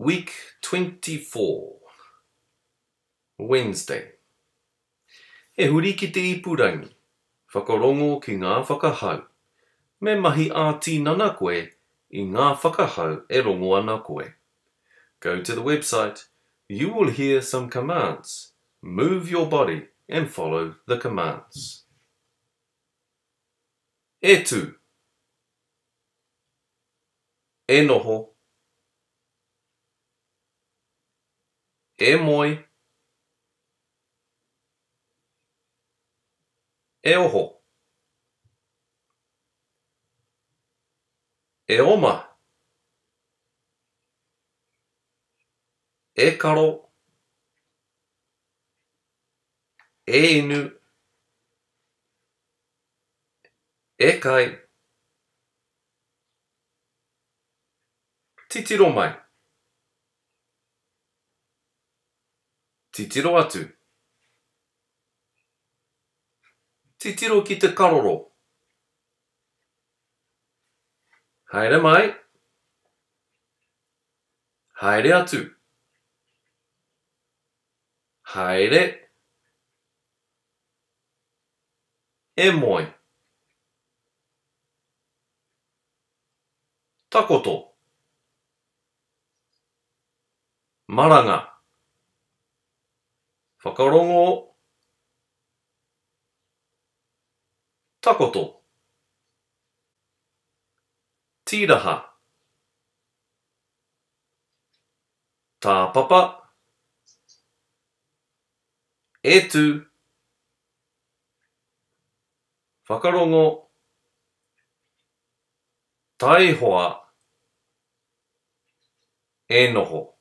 Week 24 Wednesday E huri ki te ipurangi, whakarongo ki ngā whakahau, me mahi āti nana koe i ngā whakahau e rongo ana koe. Go to the website, you will hear some commands. Move your body and follow the commands. E tu. E noho. E noho. エモイ。エオホ。エオマ。エカロ。エイヌ。エカイ。ティティロマイ。ちちろィロワトろティティロキテカれまいはいれあつはいれえもい。たことまらが。ファカロンを、タコと、ティーラハ、タパパ、エトゥ、ファカロンタイホは、えのホ。